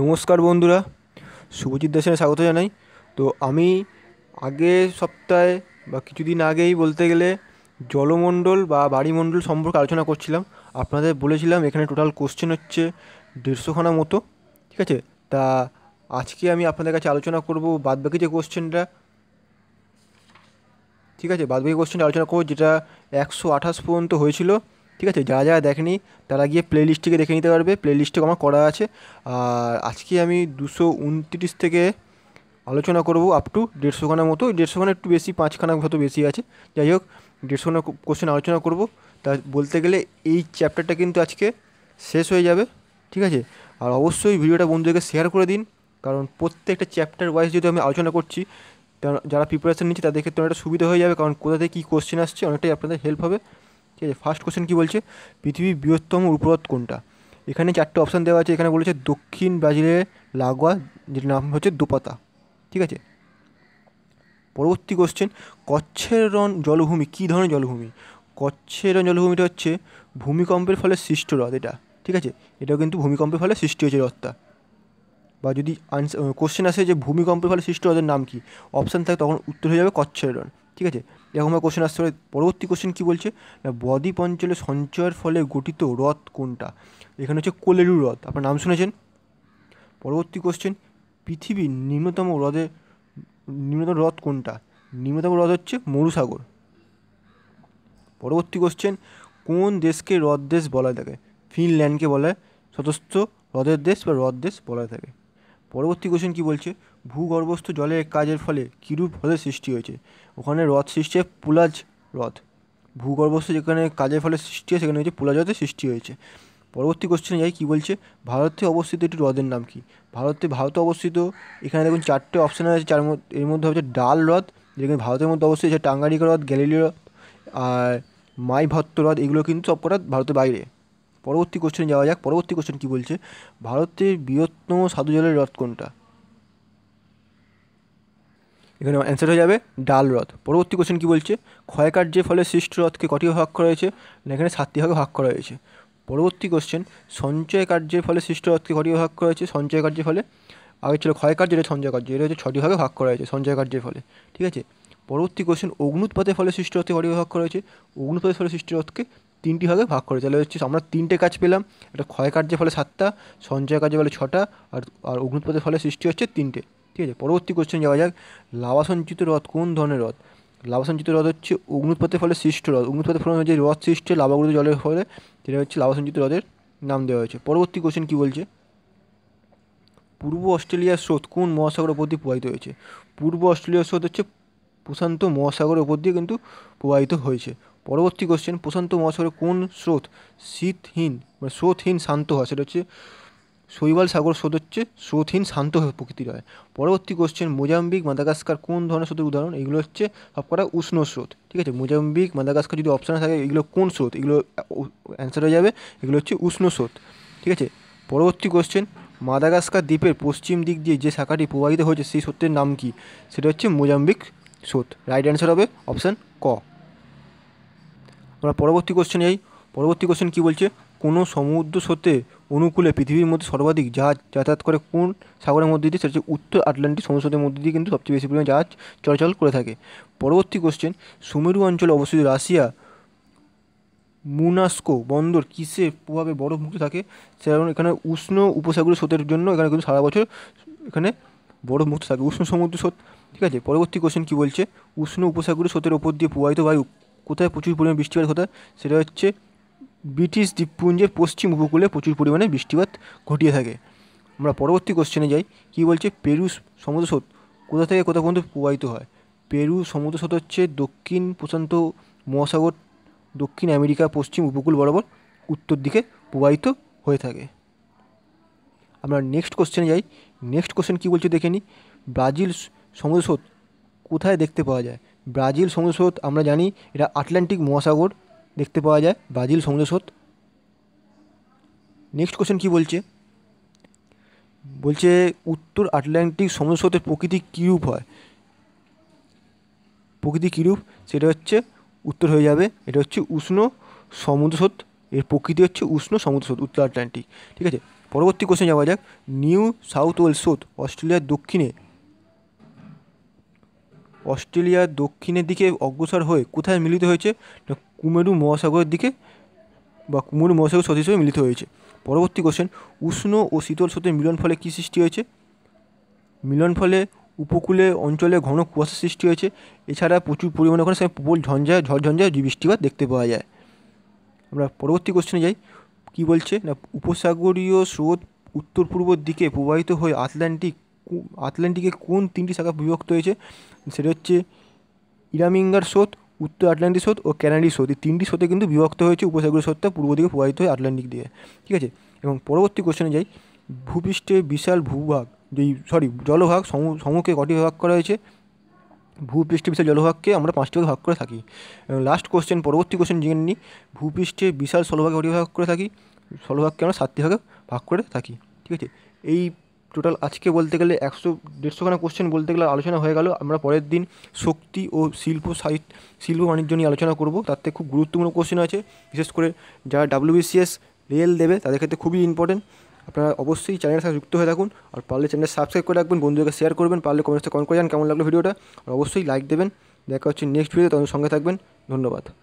নমস্কার বন্ধুরা শুভজিৎ দাসের স্বাগত জানাই তো আমি আগে সপ্তাহে বা কিছুদিন আগেই বলতে গেলে জলমণ্ডল বা বাড়িমণ্ডল সম্পর্কে আলোচনা করছিলাম আপনাদের বলেছিলাম এখানে টোটাল কোশ্চেন হচ্ছে দেড়শোখানা মতো ঠিক আছে তা আজকে আমি আপনাদের কাছে আলোচনা করব বাদবাকি যে কোশ্চেনটা ঠিক আছে বাদবাকি কোশ্চেনটা আলোচনা করবো যেটা একশো আঠাশ পর্যন্ত হয়েছিল ঠিক আছে যারা যারা দেখেনি তারা গিয়ে প্লে লিস্ট দেখে নিতে পারবে প্লে লিস্টে আমার করা আছে আর আজকে আমি দুশো উনত্রিশ থেকে আলোচনা করব আপ টু দেড়শোখানার মতো দেড়শোখানা একটু বেশি পাঁচখানা হয়তো বেশি আছে যাই হোক দেড়শোখানা কোশ্চেন আলোচনা করব তা বলতে গেলে এই চ্যাপ্টারটা কিন্তু আজকে শেষ হয়ে যাবে ঠিক আছে আর অবশ্যই ভিডিওটা বন্ধুদেরকে শেয়ার করে দিন কারণ প্রত্যেকটা চ্যাপ্টার ওয়াইজ যদি আমি আলোচনা করছি যারা প্রিপারেশান নিচ্ছে তাদের ক্ষেত্রে অনেকটা সুবিধা হয়ে যাবে কারণ কোথা থেকে কী কোশ্চেন আসছে অনেকটাই আপনাদের হেল্প হবে ঠিক আছে ফার্স্ট কোশ্চেন কী বলছে পৃথিবীর বৃহত্তম উপহ্রদ কোনটা এখানে চারটে অপশান দেওয়া আছে এখানে বলেছে দক্ষিণ ব্রাজিলের লাগোয়া যেটার নাম হচ্ছে দোপাতা ঠিক আছে পরবর্তী কোশ্চেন কচ্ছের রণ জলভূমি কী ধরনের জলভূমি কচ্ছের রণ জলভূমিটা হচ্ছে ভূমিকম্পের ফলে সৃষ্ট হ্রদ এটা ঠিক আছে এটাও কিন্তু ভূমিকম্পের ফলে সৃষ্টি হয়েছে হ্রদটা বা যদি আনসার কোশ্চেন আসে যে ভূমিকম্পের ফলে সৃষ্ট হ্রদের নাম কী অপশান থাকে তখন উত্তর হয়ে যাবে কচ্ছের রণ ঠিক আছে এরকম কোশ্চেন আসতে পারে পরবর্তী কোশ্চেন কী বলছে না বদ্বীপ অঞ্চলে সঞ্চয়ের ফলে গঠিত হ্রদ কোনটা এখানে হচ্ছে কোলেরু হ্রদ আপনার নাম শুনেছেন পরবর্তী কোশ্চেন পৃথিবীর নিম্নতম হ্রদের নিম্নতম হ্রদ কোনটা নিম্নতম হ্রদ হচ্ছে মরুসাগর পরবর্তী কোশ্চেন কোন দেশকে হ্রদ দেশ বলা থাকে ফিনল্যান্ডকে বলা হয় সতস্ত্র হ্রদের দেশ বা হ্রদ দেশ বলা থাকে পরবর্তী কোশ্চেন কী বলছে ভূগর্ভস্থ জলের কাজের ফলে কীরূপ হ্রদের সৃষ্টি হয়েছে ওখানে হ্রদ সৃষ্টি হয় পুলাজ হ্রদ ভূগর্ভস্থ যেখানে কাজের ফলে সৃষ্টি হয় সেখানে হচ্ছে পুলাজ হ্রদের সৃষ্টি হয়েছে পরবর্তী কোশ্চেন যাই কী বলছে ভারতে অবস্থিত একটি হ্রদের নাম কি ভারতে ভারতে অবস্থিত এখানে দেখুন চারটে অপশান আছে চার এর মধ্যে হচ্ছে ডাল হ্রদ যেখানে ভারতের মধ্যে অবস্থিত আছে টাঙ্গারিকা হ্রদ গ্যালিলি হ্রদ আর ভত্ত হ্রদ এগুলো কিন্তু সব কটা ভারতের বাইরে পরবর্তী কোশ্চেন যাওয়া যাক পরবর্তী কোশ্চেন কী বলছে ভারতের বৃহত্তম সাধু জলের হ্রদ কোনটা এখানে অ্যান্সার হয়ে যাবে ডাল হ্রদ পরবর্তী কোশ্চেন কী বলছে ক্ষয়কার্যের ফলে সৃষ্ট হ্রদকে কটি ভাগ করা হয়েছে এখানে সাতটি ভাগে ভাগ করা হয়েছে পরবর্তী কোশ্চেন সঞ্চয় কার্যের ফলে সৃষ্ট হ্রদকে কটি ভাগ করা হয়েছে সঞ্চয় কার্যের ফলে আগে ছিল ক্ষয়কার্য এটা সঞ্চয় কার্য এটা হচ্ছে ছটি ভাগে ভাগ করা হয়েছে সঞ্চয় কার্যের ফলে ঠিক আছে পরবর্তী কোশ্চেন অগ্নুৎপাতের ফলে সৃষ্ট হ্রদকে কটি ভাগ করা হয়েছে অগ্নুৎপাতের ফলে সৃষ্ট হ্রদকে তিনটি ভাগে ভাগ করে তাহলে হচ্ছে আমরা তিনটে কাজ পেলাম একটা ক্ষয় কার্যের ফলে সাতটা সঞ্চয় কার্যের ফলে ছটা আর আর অগ্নুৎপাতের ফলে সৃষ্টি হচ্ছে তিনটে ঠিক আছে পরবর্তী কোশ্চেন যাওয়া যাক লাভাসঞ্চিত রথ কোন ধরনের রথ লাভাসঞ্চিত রথ হচ্ছে অগ্নুৎপাতের ফলে সৃষ্ট রথ অগ্নুৎপাতের ফলে যে রথ সৃষ্টি লাভাগুলিত জলের ফলে সেটা হচ্ছে লাভাসঞ্চিত রথের নাম দেওয়া হয়েছে পরবর্তী কোশ্চেন কী বলছে পূর্ব অস্ট্রেলিয়ার স্রোত কোন মহাসাগরের উপর দিয়ে প্রবাহিত হয়েছে পূর্ব অস্ট্রেলিয়ার স্রোত হচ্ছে প্রশান্ত মহাসাগরের উপর দিয়ে কিন্তু প্রবাহিত হয়েছে পরবর্তী কোশ্চেন প্রশান্ত মহাসাগরের কোন স্রোত শীতহীন মানে স্রোতহীন শান্ত হয় সেটা হচ্ছে শৈবাল সাগর স্রোত হচ্ছে স্রোতহীন শান্ত প্রকৃতির হয় পরবর্তী কোশ্চেন মোজাম্বিক মাদাগাস্কার কোন ধরনের স্রোতের উদাহরণ এগুলো হচ্ছে সবকটা উষ্ণ স্রোত ঠিক আছে মোজাম্বিক মাদাগাস্কার যদি অপশানে থাকে এগুলো কোন স্রোত এগুলো অ্যান্সার হয়ে যাবে এগুলো হচ্ছে উষ্ণ স্রোত ঠিক আছে পরবর্তী কোশ্চেন মাদাগাস্কার দ্বীপের পশ্চিম দিক দিয়ে যে শাখাটি প্রবাহিত হয়েছে সেই স্রোতের নাম কি সেটা হচ্ছে মোজাম্বিক স্রোত রাইট অ্যান্সার হবে অপশান ক আমরা পরবর্তী কোশ্চেন যাই পরবর্তী কোশ্চেন কী বলছে কোনো সমুদ্র স্রোতে অনুকূলে পৃথিবীর মধ্যে সর্বাধিক জাহাজ যাতায়াত করে কোন সাগরের মধ্যে দিয়ে সেটা হচ্ছে উত্তর আটলান্টিক সমুদ্রের মধ্যে দিয়ে কিন্তু সবচেয়ে বেশি পরিমাণে জাহাজ চলাচল করে থাকে পরবর্তী কোশ্চেন সুমেরু অঞ্চলে অবস্থিত রাশিয়া মুনাস্কো বন্দর কিসের প্রভাবে বরফ মুক্ত থাকে সেরকম এখানে উষ্ণ উপসাগরীয় স্রোতের জন্য এখানে কিন্তু সারা বছর এখানে বরফ মুক্ত থাকে উষ্ণ সমুদ্র স্রোত ঠিক আছে পরবর্তী কোশ্চেন কী বলছে উষ্ণ উপসাগরীয় স্রোতের ওপর দিয়ে প্রবাহিত বায়ু কোথায় প্রচুর পরিমাণে বৃষ্টিপাত ঘটে সেটা হচ্ছে ব্রিটিশ দ্বীপপুঞ্জের পশ্চিম উপকূলে প্রচুর পরিমাণে বৃষ্টিপাত ঘটিয়ে থাকে আমরা পরবর্তী কোশ্চেনে যাই কি বলছে পেরু সমুদ্র স্রোত কোথা থেকে কোথা পর্যন্ত প্রবাহিত হয় পেরু সমুদ্র স্রোত হচ্ছে দক্ষিণ প্রশান্ত মহাসাগর দক্ষিণ আমেরিকা পশ্চিম উপকূল বরাবর উত্তর দিকে প্রবাহিত হয়ে থাকে আমরা নেক্সট কোশ্চেনে যাই নেক্সট কোশ্চেন কী বলছে দেখে নিই ব্রাজিল সমুদ্র স্রোত কোথায় দেখতে পাওয়া যায় ব্রাজিল সমুদ্র আমরা জানি এটা আটলান্টিক মহাসাগর দেখতে পাওয়া যায় ব্রাজিল সমুদ্র নেক্সট কোশ্চেন কী বলছে বলছে উত্তর আটলান্টিক সমুদ্র প্রকৃতি কীরূপ হয় প্রকৃতি কীরূপ সেটা হচ্ছে উত্তর হয়ে যাবে এটা হচ্ছে উষ্ণ সমুদ্র এর প্রকৃতি হচ্ছে উষ্ণ সমুদ্র উত্তর আটলান্টিক ঠিক আছে পরবর্তী কোশ্চেন যাওয়া যাক নিউ সাউথ ওয়েলস স্রোত অস্ট্রেলিয়ার দক্ষিণে অস্ট্রেলিয়ার দক্ষিণের দিকে অগ্রসর হয়ে কোথায় মিলিত হয়েছে কুমেরু মহাসাগরের দিকে বা কুমেরু মহাসাগর সদৃশ হয়ে মিলিত হয়েছে পরবর্তী কোশ্চেন উষ্ণ ও শীতল স্রোতের মিলন ফলে কী সৃষ্টি হয়েছে মিলন ফলে উপকূলে অঞ্চলে ঘন কুয়াশা সৃষ্টি হয়েছে এছাড়া প্রচুর পরিমাণে ওখানে সেখানে প্রবল ঝঞ্ঝা ঝড়ঝঞ্ঝা বৃষ্টিপাত দেখতে পাওয়া যায় আমরা পরবর্তী কোশ্চেনে যাই কী বলছে না উপসাগরীয় স্রোত উত্তর পূর্ব দিকে প্রবাহিত হয়ে আটলান্টিক আটলান্টিকে কোন তিনটি শাখা বিভক্ত হয়েছে সেটা হচ্ছে ইরামিঙ্গার স্রোত উত্তর আটলান্টিক স্রোত ও ক্যানাডি স্রোত এই তিনটি স্রোতে কিন্তু বিভক্ত হয়েছে উপসাগরীয় স্রোতটা পূর্ব দিকে প্রবাহিত হয় আটলান্টিক দিয়ে ঠিক আছে এবং পরবর্তী কোশ্চেনে যাই ভূপৃষ্ঠে বিশাল ভূভাগ যেই সরি জলভাগ সমুখে কটি ভাগ করা হয়েছে ভূপৃষ্ঠে বিশাল জলভাগকে আমরা পাঁচটি ভাগ ভাগ করে থাকি এবং লাস্ট কোশ্চেন পরবর্তী কোশ্চেন জেনে নিই ভূপৃষ্ঠে বিশাল স্থলভাগে কটি ভাগ করে থাকি স্থলভাগকে আমরা সাতটি ভাগে ভাগ করে থাকি ঠিক আছে এই টোটাল আজকে বলতে গেলে একশো দেড়শোখানা কোশ্চেন বলতে গেলে আলোচনা হয়ে গেল আমরা পরের দিন শক্তি ও শিল্প সাহিত্য শিল্প বাণিজ্য নিয়ে আলোচনা করব তাতে খুব গুরুত্বপূর্ণ কোশ্চেন আছে বিশেষ করে যারা ডাব্লিউবিসিএস রেল দেবে তাদের ক্ষেত্রে খুবই ইম্পর্টেন্ট আপনারা অবশ্যই চ্যানেলের সাথে যুক্ত হয়ে থাকুন আর পারলে চ্যানেল সাবস্ক্রাইব করে রাখবেন বন্ধুদেরকে শেয়ার করবেন পারলে কমেন্টসে কমেন্ট করে যান কেমন লাগলো ভিডিওটা আর অবশ্যই লাইক দেবেন দেখা হচ্ছে নেক্সট ভিডিওতে তাদের সঙ্গে থাকবেন ধন্যবাদ